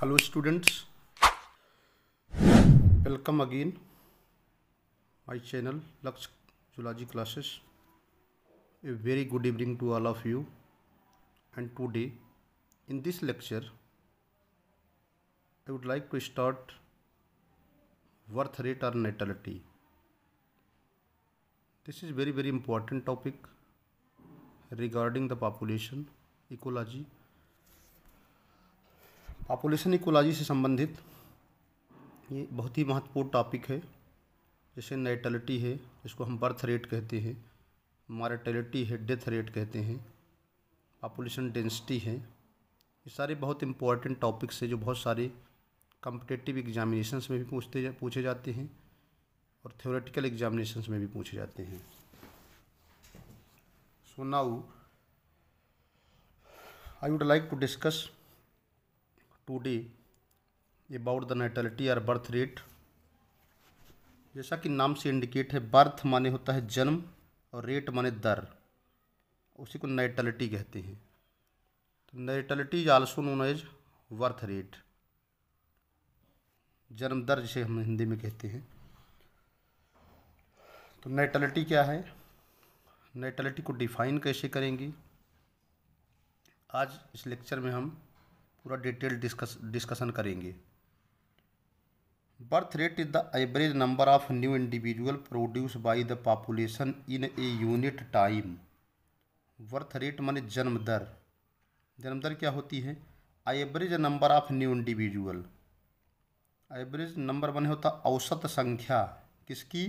hello students welcome again my channel lux zoology classes a very good evening to all of you and today in this lecture i would like to start birth rate or natality this is very very important topic regarding the population ecology population ecology से संबंधित ये बहुत ही महत्वपूर्ण topic है जैसे natality है जिसको हम बर्थ रेट कहते हैं मार्टेलिटी है डेथ रेट कहते हैं पॉपुलेशन डेंसिटी है ये सारे बहुत इम्पॉर्टेंट टॉपिक्स हैं जो बहुत सारे कम्पिटेटिव एग्जामिनेशन में भी पूछते जा, पूछे जाते हैं और थ्योरेटिकल एग्जामिनेशन में भी पूछे जाते हैं so now I would like to discuss today about the natality or birth rate जैसा कि नाम से इंडिकेट है बर्थ माने होता है जन्म और रेट माने दर उसी को नेटलिटी कहते हैं तो natality also known as birth rate जन्म दर जिसे हम हिंदी में कहते हैं तो नेटलिटी क्या है नेटलिटी को डिफाइन कैसे करेंगे आज इस लेक्चर में हम पूरा डिटेल डिस्कस डिस्कशन करेंगे birth rate is the average number of new individual produce by the population in a unit time birth rate माने जन्म दर जन्म दर क्या होती है average number of new individual average number माने होता औसत संख्या किसकी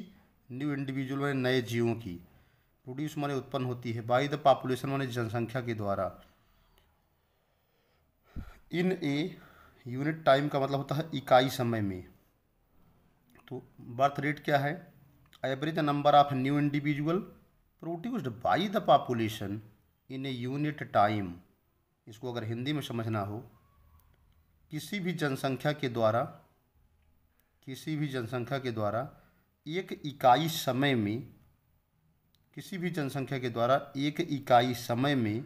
न्यू इंडिविजुअल माने नए जीवों की प्रोड्यूस माने उत्पन्न होती है बाई द पॉपुलेशन माने जनसंख्या के द्वारा इन ए यूनिट टाइम का मतलब होता है इकाई समय में तो बर्थ रेट क्या है average number of new individual produced by the population in a unit time इसको अगर हिंदी में समझना हो किसी भी जनसंख्या के द्वारा किसी भी जनसंख्या के द्वारा एक इकाई समय में किसी भी जनसंख्या के द्वारा एक इकाई समय में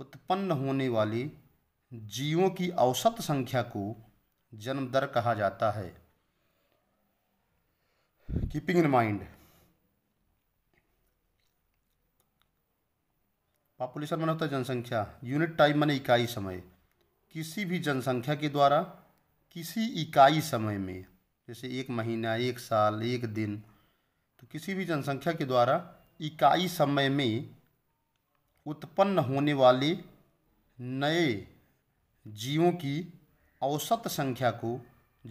उत्पन्न होने वाली जीवों की औसत संख्या को जन्म दर कहा जाता है कीपिंग इन माइंड पॉपुलेशन मैंने होता है जनसंख्या यूनिट टाइम मैंने इकाई समय किसी भी जनसंख्या के द्वारा किसी इकाई समय में जैसे एक महीना एक साल एक दिन तो किसी भी जनसंख्या के द्वारा इकाई समय में उत्पन्न होने वाले नए जीवों की औसत संख्या को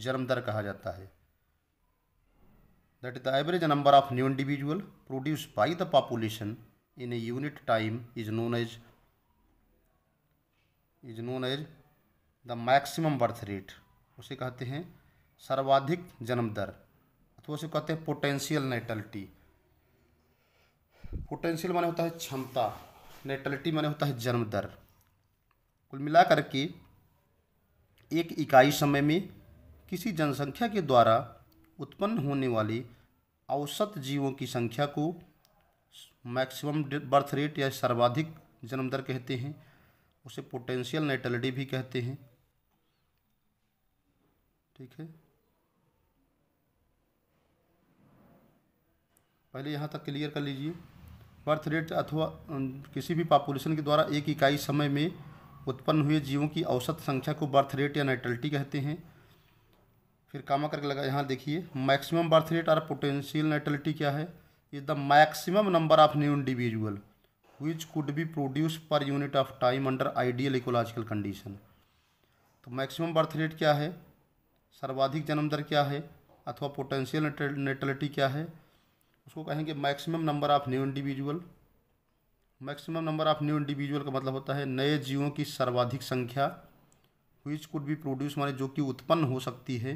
जन्म दर कहा जाता है that is the average number of new individual produce by the population in a unit time is known as is known as the maximum birth rate उसे कहते हैं सर्वाधिक जन्म दर अथवा उसे कहते हैं पोटेंशियल नेटलिटी पोटेंशियल माने होता है क्षमता नेटलिटी माने होता है जन्म दर कुल मिलाकर के एक इकाई समय में किसी जनसंख्या के द्वारा उत्पन्न होने वाली औसत जीवों की संख्या को मैक्सिमम बर्थ रेट या सर्वाधिक जन्म दर कहते हैं उसे पोटेंशियल नेटलिटी भी कहते हैं ठीक है पहले यहाँ तक क्लियर कर लीजिए बर्थ रेट अथवा किसी भी पॉपुलेशन के द्वारा एक इकाई समय में उत्पन्न हुए जीवों की औसत संख्या को बर्थ रेट या नेटलिटी कहते हैं फिर कामा करके लगा यहाँ देखिए मैक्सिमम बर्थ रेट और पोटेंशियल नेटलिटी क्या है is the maximum number of new individual which could be produce per unit of time under ideal ecological condition तो मैक्सिमम बर्थ रेट क्या है सर्वाधिक जन्म दर क्या है अथवा पोटेंशियल नेटलिटी क्या है उसको कहेंगे maximum number of new individual maximum number of new individual का मतलब होता है नए जीवों की सर्वाधिक संख्या विच कुड बी प्रोड्यूस माने जो कि उत्पन्न हो सकती है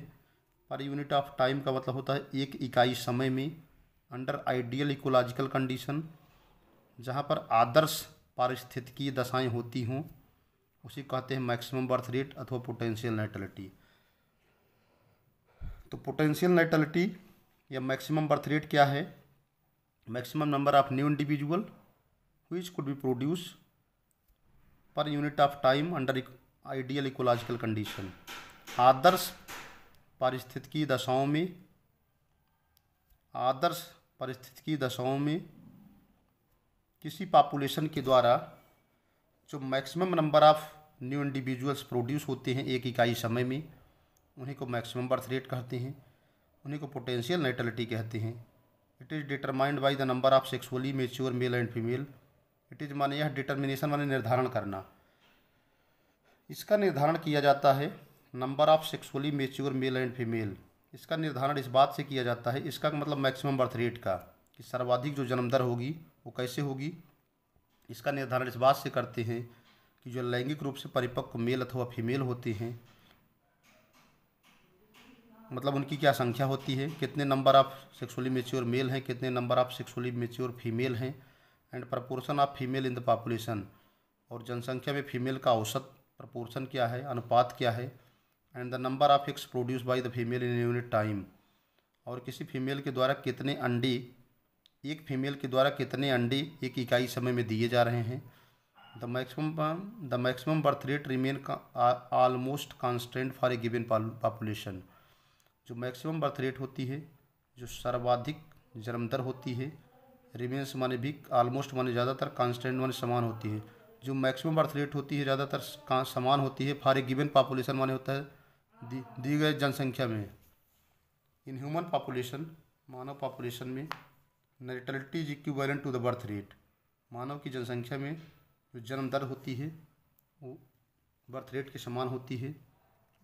पर यूनिट ऑफ टाइम का मतलब होता है एक इकाई समय में अंडर आइडियल इकोलॉजिकल कंडीशन जहाँ पर आदर्श पारिस्थितिकीय दशाएँ होती हों उसी कहते हैं मैक्सिमम बर्थ रेट अथवा पोटेंशियल नेटलिटी तो पोटेंशियल नेटलिटी या मैक्सिमम बर्थ रेट क्या है maximum number of new individual which could be produced per unit of time under ideal ecological condition आदर्श पारिस्थितिकी दशाओं में आदर्श परिस्थितिकी दशाओं में किसी पॉपुलेशन के द्वारा जो maximum number of new individuals produce होते हैं एक इकाई समय में उन्हीं को मैक्सिमम बर्थ रेट कहते हैं उन्हीं को पोटेंशियल नेटलिटी कहते हैं it is determined by the number of sexually mature male and female it is माने यह डिटर्मिनेशन माने निर्धारण करना इसका निर्धारण किया जाता है number of sexually mature male and female इसका निर्धारण इस बात से किया जाता है इसका मतलब मैक्सिमम बर्थ रेट का कि सर्वाधिक जो जन्मदर होगी वो कैसे होगी इसका निर्धारण इस बात से करते हैं कि जो लैंगिक रूप से परिपक्व मेल अथवा फीमेल होते हैं मतलब उनकी क्या संख्या होती है कितने number of sexually mature male हैं कितने number of sexually mature female हैं and proportion of female in the population और जनसंख्या में फीमेल का औसत प्रपोर्सन क्या है अनुपात क्या है and the number of eggs produce by the female in unit time और किसी फीमेल के द्वारा कितने अंडे एक फीमेल के द्वारा कितने अंडे एक इकाई समय में दिए जा रहे हैं the maximum the maximum birth rate remain almost constant for a given population जो मैक्सिमम बर्थ रेट होती है जो सर्वाधिक जन्मदर होती है रिमेंस माने भी ऑलमोस्ट माने ज़्यादातर कांस्टेंट माने समान होती है जो मैक्सिमम बर्थ रेट होती है ज़्यादातर समान होती है फॉर ए गिवन पॉपुलेशन माने होता है दी, गए जनसंख्या में इन ह्यूमन पॉपुलेशन मानव पॉपुलेशन में natality is equivalent to the birth rate मानव की जनसंख्या में जो जन्म दर होती है वो बर्थ रेट के समान होती है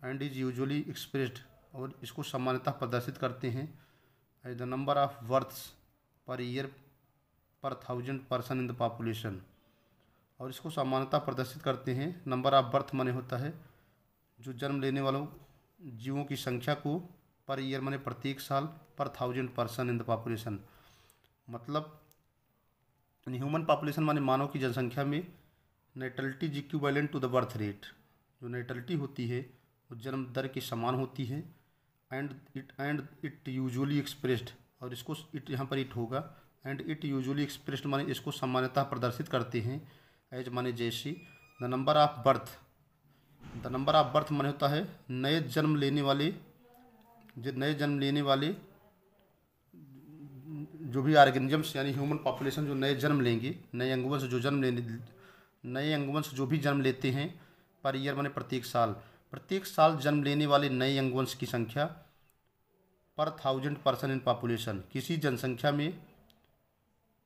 एंड इज यूजुअली एक्सप्रेस्ड और इसको सामान्यतः प्रदर्शित करते हैं as the number of births per year per thousand person in the population और इसको समानता प्रदर्शित करते हैं नंबर ऑफ बर्थ मने होता है जो जन्म लेने वालों जीवों की संख्या को पर ईयर मने प्रत्येक साल पर thousand person in the population मतलब ह्यूमन पॉपुलेशन माने मानव की जनसंख्या में natality is equivalent to the birth rate जो नेटलिटी होती है वो जन्म दर के समान होती है and it and it usually expressed और इसको इट यहाँ पर इट होगा एंड इट यूजुअली एक्सप्रेस्ड माने इसको सामान्यतः प्रदर्शित करती हैं एज माने जैसी the number of birth the number of birth माने होता है नए जन्म लेने वाले नए जन्म लेने वाले जो भी ऑर्गेनिजम्स यानी ह्यूमन पॉपुलेशन जो नए जन्म लेंगे नए अंगवंश जो जन्म लेने नए अंगवंश जो भी जन्म लेते हैं पर ईयर माने प्रत्येक साल प्रत्येक साल जन्म लेने वाले नए अंगवंश की संख्या पर थाउजेंड पर्सन इन पॉपुलेशन किसी जनसंख्या में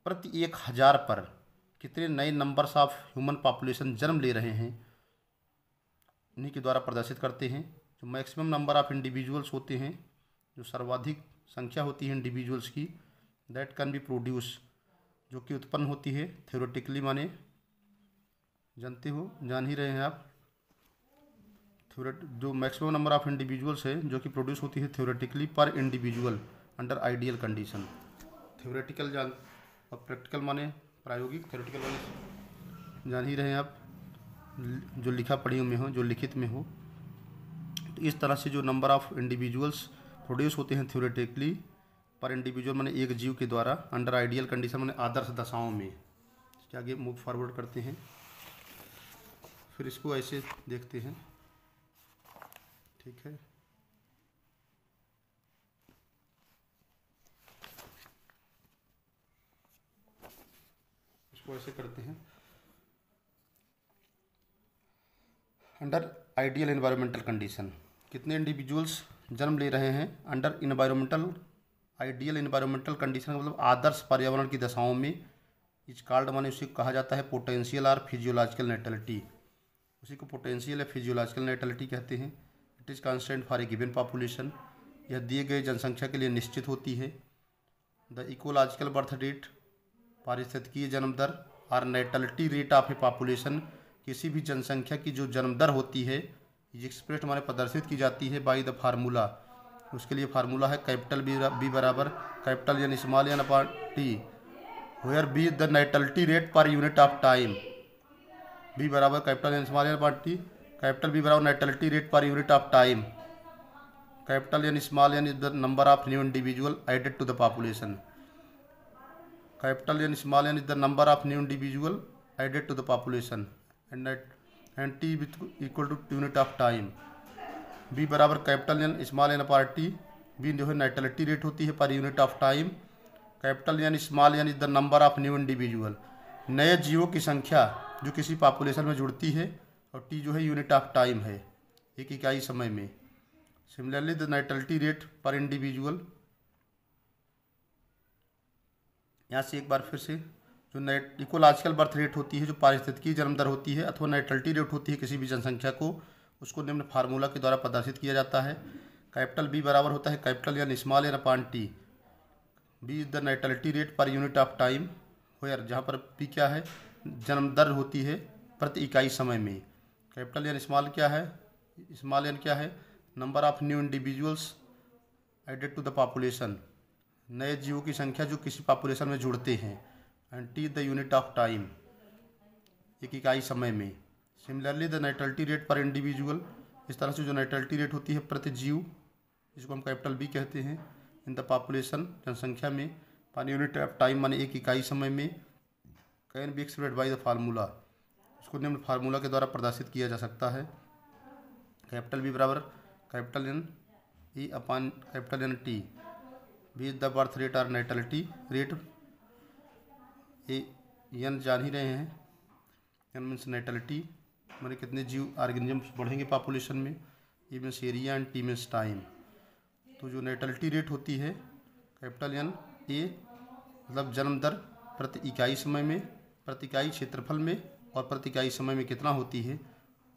प्रति एक हज़ार पर कितने नए नंबर्स ऑफ ह्यूमन पॉपुलेशन जन्म ले रहे हैं उन्हीं के द्वारा प्रदर्शित करते हैं जो मैक्सिमम नंबर ऑफ इंडिविजुअल्स होते हैं जो सर्वाधिक संख्या होती है इंडिविजुअल्स की दैट कैन बी प्रोड्यूस जो कि उत्पन्न होती है थ्योरेटिकली माने जानते हो जान ही रहे हैं आप थ्योरेट जो मैक्सिमम नंबर ऑफ इंडिविजुअल्स है जो कि प्रोड्यूस होती है theoretically per individual under ideal condition theoretical जान और प्रैक्टिकल माने प्रायोगिक थेरेटिकल माने जान ही रहे हैं आप जो लिखा पढ़ी में हो जो लिखित में हो तो इस तरह से जो नंबर ऑफ इंडिविजुअल्स प्रोड्यूस होते हैं थ्योरेटिकली पर इंडिविजुअल मैंने एक जीव के द्वारा अंडर आइडियल कंडीशन मैंने आदर्श दशाओं में इसके आगे मूव फॉरवर्ड करते हैं फिर इसको ऐसे देखते हैं ठीक है इसको ऐसे करते हैं अंडर आइडियल इन्वायरमेंटल कंडीशन कितने इंडिविजुअल्स जन्म ले रहे हैं under environmental ideal environmental condition मतलब आदर्श पर्यावरण की दशाओं में इस कार्ड माने उसे कहा जाता है पोटेंशियल आर फिजियोलॉजिकल नेटलिटी उसी को पोटेंशियल या फिजियोलॉजिकल नेटलिटी कहते हैं it is constant for a given population यह दिए गए जनसंख्या के लिए निश्चित होती है द इकोलॉजिकल बर्थ रेट पारिस्थितिकीय जन्म दर और natality rate of a population किसी भी जनसंख्या की जो जन्म दर होती है एक्सप्रेस हमारे प्रदर्शित की जाती है बाई द फार्मूला उसके लिए फार्मूला है कैपिटल बी बी बराबर कैपिटल यानी स्मॉल यानी पार T where B the natality rate per unit of time B बराबर कैपिटल यानी स्मॉल यानी पार टी कैपिटल बी बराबर natality rate per unit of time capital यानी स्मॉल यानी the number of new individual added to the population capital and small n is the number of new individual added to the population and and T with equal to unit of time B बराबर capital N small N upon T B जो है natality rate होती है per unit of time capital N small N is the number of new individual नए जीवों की संख्या जो किसी पॉपुलेशन में जुड़ती है और टी जो है यूनिट ऑफ टाइम है एक इकाई समय में similarly the natality rate per individual यहाँ से एक बार फिर से जो नेट इकोलॉजिकल बर्थ रेट होती है जो पारिस्थितिकी जन्म दर होती है अथवा नेटल्टी रेट होती है किसी भी जनसंख्या को उसको निम्न फार्मूला के द्वारा प्रदर्शित किया जाता है कैपिटल बी बराबर होता है कैपिटल या small N upon T B is the natality rate per unit of time where जहाँ पर पी क्या है जन्म दर होती है प्रति इकाई समय में कैपिटल या स्मॉल क्या है स्मॉल एन क्या है number of new individuals added to the population नए जीवों की संख्या जो किसी पॉपुलेशन में जुड़ते हैं and T the unit of time एक इकाई समय में similarly the natality rate per individual इस तरह से जो नेटल्टी रेट होती है प्रति जीव जिसको हम कैपिटल बी कहते हैं इन द पॉपुलेशन जनसंख्या में पर यूनिट ऑफ टाइम माने एक इकाई समय में can be expressed by the formula इसको निम्न फार्मूला के द्वारा प्रदर्शित किया जा सकता है कैपिटल बी बराबर capital N E upon capital N T B is the birth rate और नेटलिटी रेट यन जान ही रहे हैं यन मीन्स नेटलिटी मैंने कितने जीव ऑर्गेनिजम्स बढ़ेंगे पॉपुलेशन में ये means area and T means time तो जो नेटलिटी रेट होती है कैपिटल यन ए मतलब जन्म दर प्रति इकाई समय में प्रति इकाई क्षेत्रफल में और प्रति इकाई समय में कितना होती है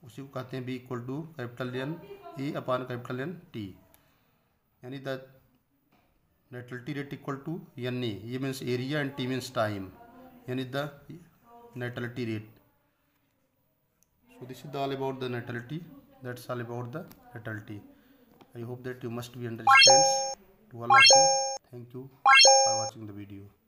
उसी को कहते हैं B equal to capital N A upon capital N T यानी the natality rate equal to N A ये means area and T means time N is the natality rate so this is all about the natality that's all about the natality i hope that you must be understands to all of you thank you for watching the video